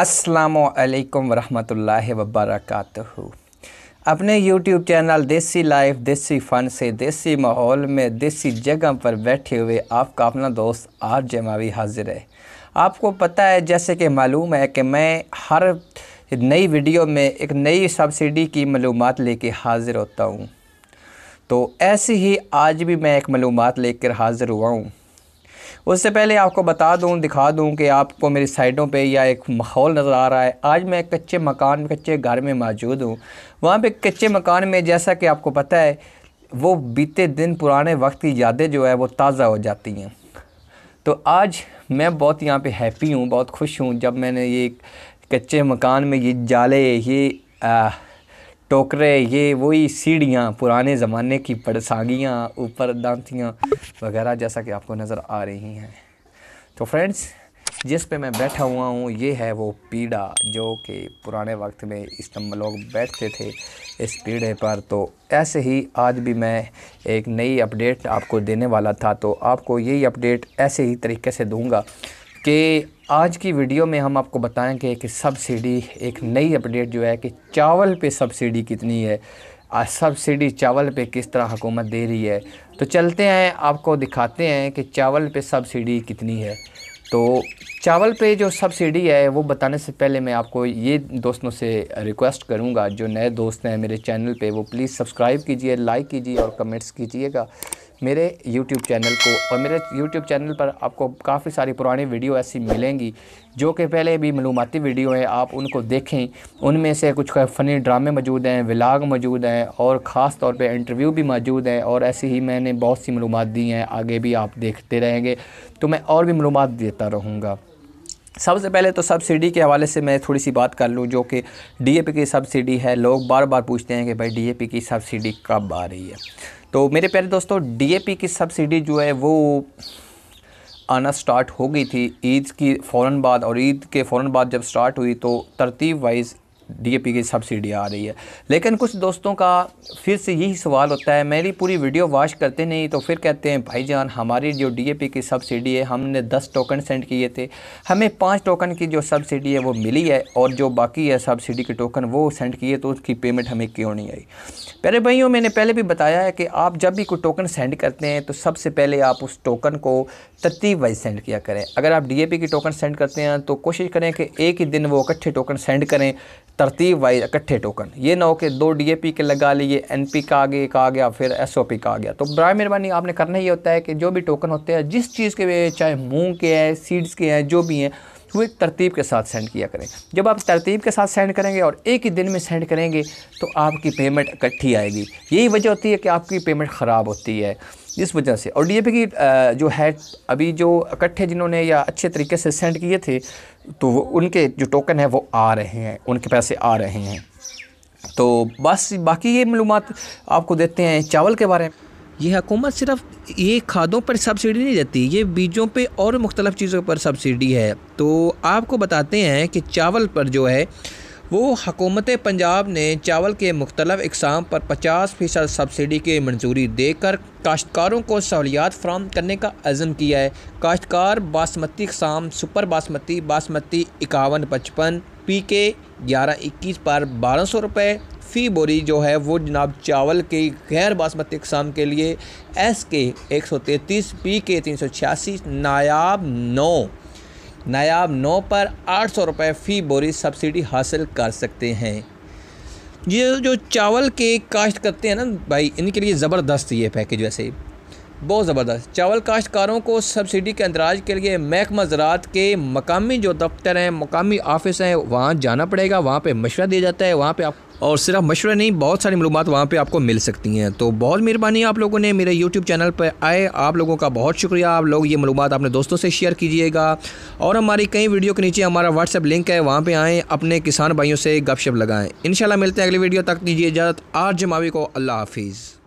असलकम वरहल वबरक अपने YouTube channel देसी लाइफ देसी फ़न से देसी माहौल में देसी जगह पर बैठे हुए आपका अपना दोस्त आर जमावी हाजिर है आपको पता है जैसे कि मालूम है कि मैं हर नई वीडियो में एक नई सब्सिडी की मालूम लेके हाज़िर होता हूँ तो ऐसी ही आज भी मैं एक मालूम लेकर हाज़िर हुआ हूँ उससे पहले आपको बता दूं दिखा दूं कि आपको मेरी साइडों पे या एक माहौल नज़र आ रहा है आज मैं कच्चे मकान कच्चे घर में मौजूद हूँ वहाँ पे कच्चे मकान में जैसा कि आपको पता है वो बीते दिन पुराने वक्त की यादें जो है वो ताज़ा हो जाती हैं तो आज मैं बहुत यहाँ पे हैप्पी हूँ बहुत खुश हूँ जब मैंने ये कच्चे मकान में ये जाले ये आ, टोकरे ये वही सीढ़ियाँ पुराने ज़माने की पड़सागियाँ ऊपर दांतियाँ वगैरह जैसा कि आपको नज़र आ रही हैं तो फ्रेंड्स जिस पे मैं बैठा हुआ हूँ ये है वो पीड़ा जो कि पुराने वक्त में इस तम लोग बैठते थे इस पीड़े पर तो ऐसे ही आज भी मैं एक नई अपडेट आपको देने वाला था तो आपको यही अपडेट ऐसे ही तरीके से दूंगा कि आज की वीडियो में हम आपको बताएंगे कि सब्सिडी एक नई अपडेट जो है कि चावल पे सब्सिडी कितनी है सब्सिडी चावल पे किस तरह हुकूमत दे रही है तो चलते हैं आपको दिखाते हैं कि चावल पे सब्सिडी कितनी है तो चावल पे जो सब्सिडी है वो बताने से पहले मैं आपको ये दोस्तों से रिक्वेस्ट करूँगा जो नए दोस्त हैं मेरे चैनल पे वो प्लीज़ सब्सक्राइब कीजिए लाइक कीजिए और कमेंट्स कीजिएगा मेरे YouTube चैनल को और मेरे YouTube चैनल पर आपको काफ़ी सारी पुरानी वीडियो ऐसी मिलेंगी जो कि पहले भी मलूमती वीडियो हैं आप उनको देखें उनमें से कुछ फ़नी ड्रामे मौजूद हैं विलाग मौजूद हैं और ख़ास तौर पे इंटरव्यू भी मौजूद हैं और ऐसी ही मैंने बहुत सी मालूम दी हैं आगे भी आप देखते रहेंगे तो मैं और भी मलूम देता रहूँगा सबसे पहले तो सब्सिडी के हवाले से मैं थोड़ी सी बात कर लूँ जो कि डीएपी की सब्सिडी है लोग बार बार पूछते हैं कि भाई डीएपी की सब्सिडी कब आ रही है तो मेरे प्यारे दोस्तों डीएपी की सब्सिडी जो है वो आना स्टार्ट हो गई थी ईद की फ़ौर बाद और ईद के फ़ौर बाद जब स्टार्ट हुई तो तरतीब वाइज़ डीएपी की सब्सिडी आ रही है लेकिन कुछ दोस्तों का फिर से यही सवाल होता है मेरी पूरी वीडियो वॉश करते नहीं तो फिर कहते हैं भाईजान हमारी जो डीएपी की सब्सिडी है हमने दस टोकन सेंड किए थे हमें पाँच टोकन की जो सब्सिडी है वो मिली है और जो बाकी है सब्सिडी के टोकन वो सेंड किए तो उसकी पेमेंट हमें क्यों नहीं आई पहले भाइयों मैंने पहले भी बताया है कि आप जब भी कोई टोकन सेंड करते हैं तो सबसे पहले आप उस टोकन को तरतीब वाइज सेंड किया करें अगर आप डी की टोकन सेंड करते हैं तो कोशिश करें कि एक ही दिन वो इकट्ठे टोकन सेंड करें तरतीब वाइज इकट्ठे टोकन ये ना हो कि दो डीएपी के लगा लिए एनपी का आगे एक आ गया फिर एसओपी का आ गया तो बर मेहरबानी आपने करना ये होता है कि जो भी टोकन होते हैं जिस चीज़ के चाहे मूँग के हैं सीड्स के हैं जो भी हैं वो एक तरतीब के साथ सेंड किया करें जब आप तरतीब के साथ सेंड करेंगे और एक ही दिन में सेंड करेंगे तो आपकी पेमेंट इकट्ठी आएगी यही वजह होती है कि आपकी पेमेंट ख़राब होती है जिस वजह से और डीएपी की जो है अभी जो इकट्ठे जिन्होंने या अच्छे तरीके से सेंड किए थे तो वो उनके जो टोकन है वो आ रहे हैं उनके पैसे आ रहे हैं तो बस बाकी ये मालूम आपको देते हैं चावल के बारे में ये हकूमत सिर्फ ये खादों पर सब्सिडी नहीं देती ये बीजों पे और मुख्तलिफ़ चीज़ों पर सब्सिडी है तो आपको बताते हैं कि चावल पर जो है वो हकूमत पंजाब ने चावल के मुख्तलिफ इकसाम पर पचास फ़ीसद सब्सिडी की मंजूरी देकर काश्तकारों को सहूलियात फ्राहम करने का अज़म किया है काश्तकार बासमती इकसाम सुपर बासमती बासमती इक्यावन पचपन पी के ग्यारह इक्कीस पर बारह सौ रुपये फ़ी बोरी जो है वो जनाब चावल की गैर बासमती इकसाम के लिए एस के एक सौ तैंतीस पी के तीन सौ छियासी नायाब नौ नायाब नौ पर आठ सौ रुपये फ़ी बोरी सब्सिडी हासिल कर सकते हैं ये जो चावल के काश्त करते हैं ना भाई इनके लिए ज़बरदस्त ये पैकेज वैसे बहुत ज़बरदस्त चावल काश्तकारों को सब्सिडी के अंदराज के लिए महकमा ज़रात के मकामी जो दफ्तर हैं मकामी ऑफिस हैं वहाँ जाना पड़ेगा वहाँ पे मशवरा दिया जाता है वहाँ पे आप और सिर्फ मशवरे नहीं बहुत सारी मालूम वहाँ पर आपको मिल सकती हैं तो बहुत मेहरबानी आप लोगों ने मेरे यूट्यूब चैनल पर आए आप लोगों का बहुत शुक्रिया आप लोग ये मालूम अपने दोस्तों से शेयर कीजिएगा और हमारी कई वीडियो के नीचे हमारा व्हाट्सएप लिंक है वहाँ पर आएँ अपने किसान भाइयों से गपशप लगाएँ इन मिलते हैं अगली वीडियो तक दीजिए इजाज़त आज जमावी को अल्लाह हाफिज़